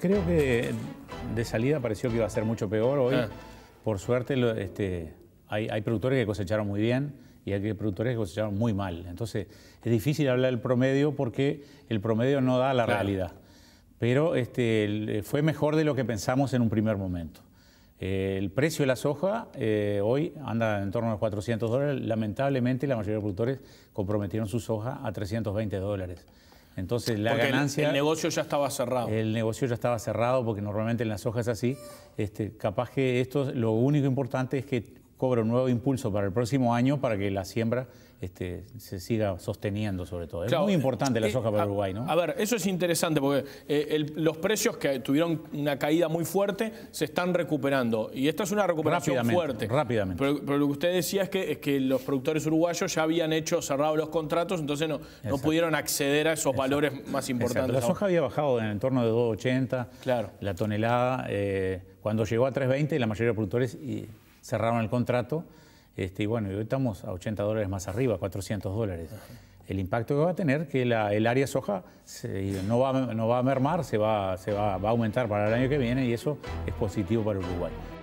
creo que de salida pareció que iba a ser mucho peor hoy. Ah. Por suerte, este, hay, productores que cosecharon muy bien y hay productores que cosecharon muy mal. Entonces, es difícil hablar del promedio porque el promedio no da la realidad. Pero este, eh, fue mejor de lo que pensamos en un primer momento. Eh, el precio de la soja eh, hoy anda en torno a 400 dólares. Lamentablemente, la mayoría de productores comprometieron su soja a 320 dólares. Entonces la ganancia... El, negocio ya estaba cerrado. El negocio ya estaba cerrado porque normalmente en las hojas es así. Este, capaz que esto, lo único importante es que cobra un nuevo impulso para el próximo año para que la siembra este, se siga sosteniendo sobre todo. es muy importante la eh, soja para eh, Uruguay, ¿no? A ver, eso es interesante porque eh, los precios que tuvieron una caída muy fuerte se están recuperando y esta es una recuperación fuerte. Rápidamente. Pero, lo que usted decía es que, es que los productores uruguayos ya habían hecho cerrado los contratos, entonces no, no pudieron acceder a esos valores más importantes. La soja había bajado en el torno de 2,80 la tonelada. cuando llegó a 3,20 la mayoría de productores cerraron el contrato. Este, y bueno, hoy estamos a 80 dólares más arriba, 400 dólares. El impacto que va a tener que el área soja no, va, a mermar, se, va, se va, va a aumentar para el año que viene y eso es positivo para Uruguay.